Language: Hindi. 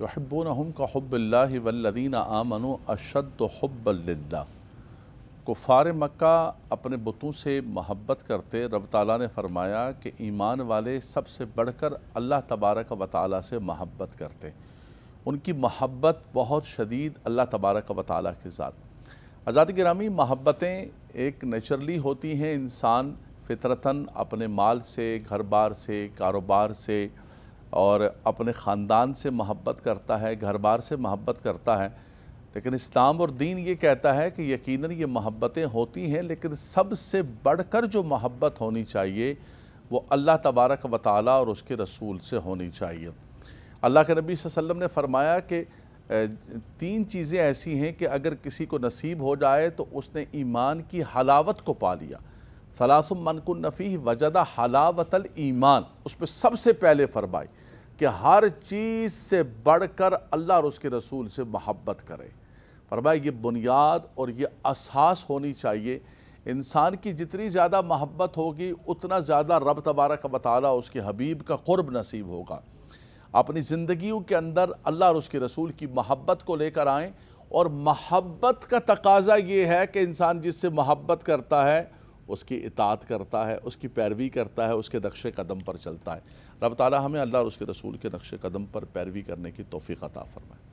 यहब्बून हम का हब्बल्ला वल्लिन आमन अशद हब्बल्ला कुफ़ार मक्का अपने बुतों से मोहब्बत करते रब ताला ने फरमाया कि ईमान वाले सबसे बढ़कर अल्लाह तबारक व ताली से महब्बत करते उनकी महब्बत बहुत शदीद अल्लाह तबारक व ताली के साथ आज़ाद ग्रामी महब्बतें एक नेचुरली होती हैं इंसान फितरतन अपने माल से घर बार से कारोबार से और अपने ख़ानदान से महब्बत करता है घर बार से महब्बत करता है लेकिन इस्लाम और दीन ये कहता है कि यकीनन ये महब्बतें होती हैं लेकिन सबसे बढ़कर जो महब्बत होनी चाहिए वो अल्लाह तबारक व और उसके रसूल से होनी चाहिए अल्लाह के नबी वसल्लम ने फरमाया कि तीन चीज़ें ऐसी हैं कि अगर किसी को नसीब हो जाए तो उसने ईमान की हलावत को पा लिया सलासुम मनकुन नफ़ी वजदा हलावतल ईमान उस पर सबसे पहले फरमाई कि हर चीज़ से बढ़कर अल्लाह और उसके रसूल से महब्बत करें फरमाए ये बुनियाद और ये असास होनी चाहिए इंसान की जितनी ज़्यादा महब्बत होगी उतना ज़्यादा रब तबारक वाली उसके हबीब का क़ुरब नसीब होगा अपनी ज़िंदगियों के अंदर अल्लाह और उसके रसूल की महब्बत को लेकर आएँ और महब्बत का तकाजा ये है कि इंसान जिससे मोहब्बत करता है उसकी इतात करता है उसकी पैरवी करता है उसके नक्श कदम पर चलता है रब ताली हमें अल्लाह और उसके रसूल के नक्श कदम पर पैरवी करने की तोफ़ी अता फरमाए